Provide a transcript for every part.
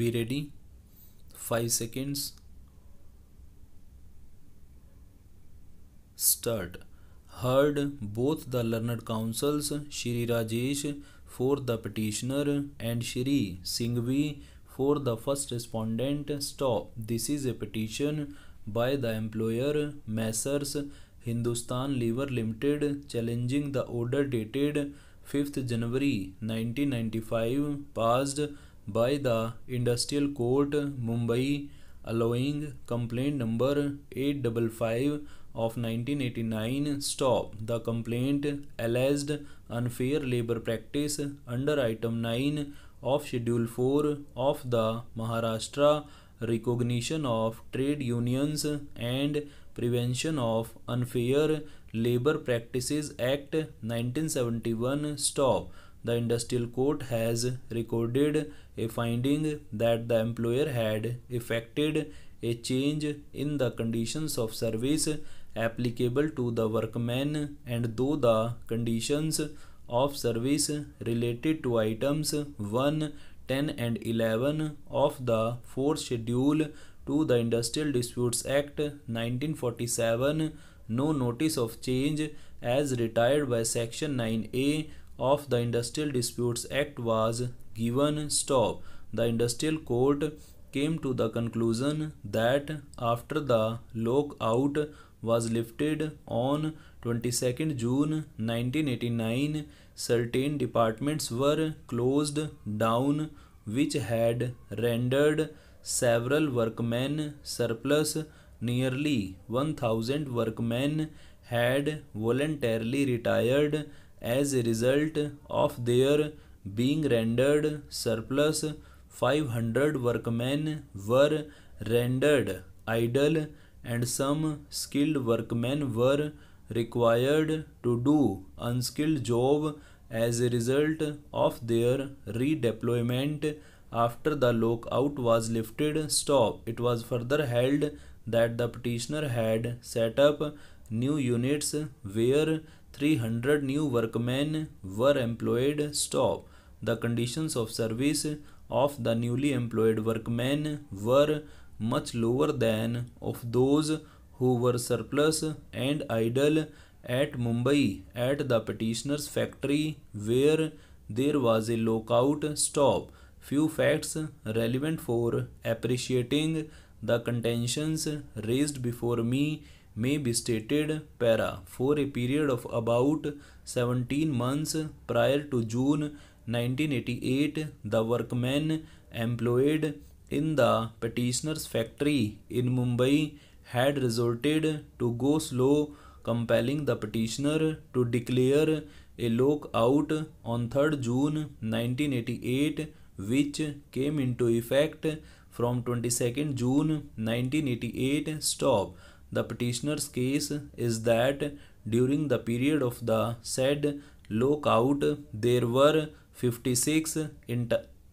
be ready 5 seconds start heard both the learned counsels Shri Rajesh for the petitioner and Shri Singhvi for the first respondent stop this is a petition by the employer messrs hindustan lever limited challenging the order dated 5th january 1995 passed by the Industrial Court, Mumbai, allowing complaint number 855 of 1989 stop the complaint alleged unfair labor practice under item 9 of schedule 4 of the Maharashtra recognition of trade unions and prevention of unfair labor practices act 1971 stop the industrial court has recorded a finding that the employer had effected a change in the conditions of service applicable to the workmen, and though the conditions of service related to items 1 10 and 11 of the fourth schedule to the industrial disputes act 1947 no notice of change as retired by section 9a of the Industrial Disputes Act was given stop. The Industrial Court came to the conclusion that after the lockout was lifted on 22nd June 1989, certain departments were closed down which had rendered several workmen surplus. Nearly 1000 workmen had voluntarily retired as a result of their being rendered surplus 500 workmen were rendered idle and some skilled workmen were required to do unskilled job as a result of their redeployment after the lockout was lifted stop it was further held that the petitioner had set up new units where 300 new workmen were employed. Stop. The conditions of service of the newly employed workmen were much lower than of those who were surplus and idle at Mumbai at the petitioner's factory where there was a lockout stop. Few facts relevant for appreciating the contentions raised before me may be stated para four a period of about seventeen months prior to June nineteen eighty eight the workmen employed in the petitioner's factory in Mumbai had resorted to go slow compelling the petitioner to declare a lock out on third June nineteen eighty eight which came into effect from twenty second June nineteen eighty eight stop The petitioner's case is that during the period of the said lockout, there were 56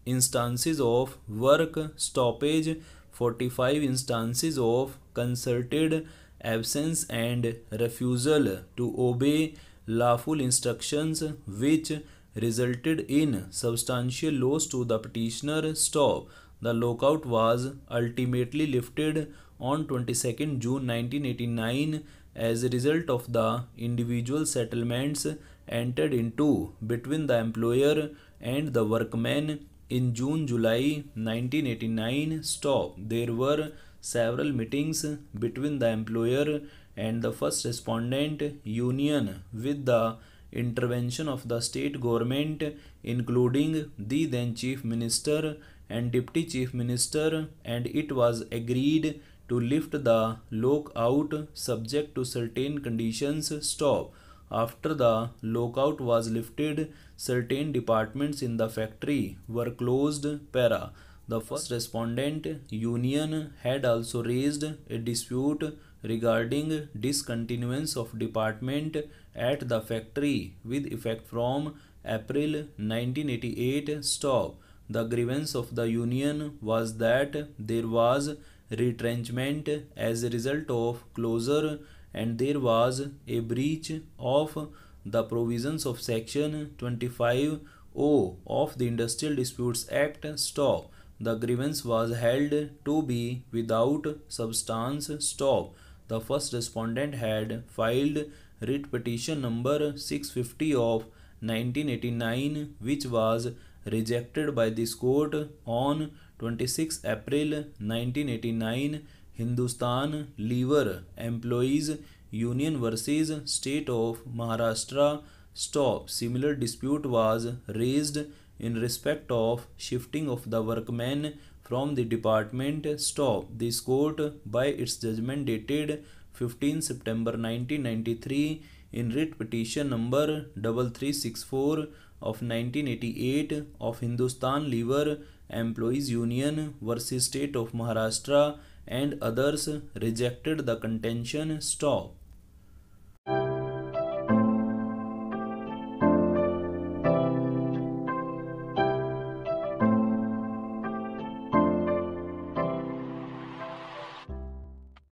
instances of work stoppage, 45 instances of concerted absence and refusal to obey lawful instructions which resulted in substantial loss to the petitioner stop. The lockout was ultimately lifted on 22nd June 1989 as a result of the individual settlements entered into between the employer and the workmen in June July 1989 stop there were several meetings between the employer and the first respondent union with the intervention of the state government including the then chief minister and deputy chief minister and it was agreed to lift the lockout subject to certain conditions stop. After the lockout was lifted, certain departments in the factory were closed para. The first respondent union had also raised a dispute regarding discontinuance of department at the factory with effect from April 1988 stop. The grievance of the union was that there was retrenchment as a result of closure and there was a breach of the provisions of section 25 O of the Industrial Disputes Act stop. The grievance was held to be without substance stop. The first respondent had filed writ petition number 650 of 1989 which was rejected by this court on 26 April 1989 Hindustan Lever Employees union versus state of maharashtra stop similar dispute was raised in respect of shifting of the workmen from the department stop this court by its judgment dated 15 september 1993 in writ petition number 3364 of 1988 of Hindustan Lever Employees Union versus State of Maharashtra and others rejected the contention stop.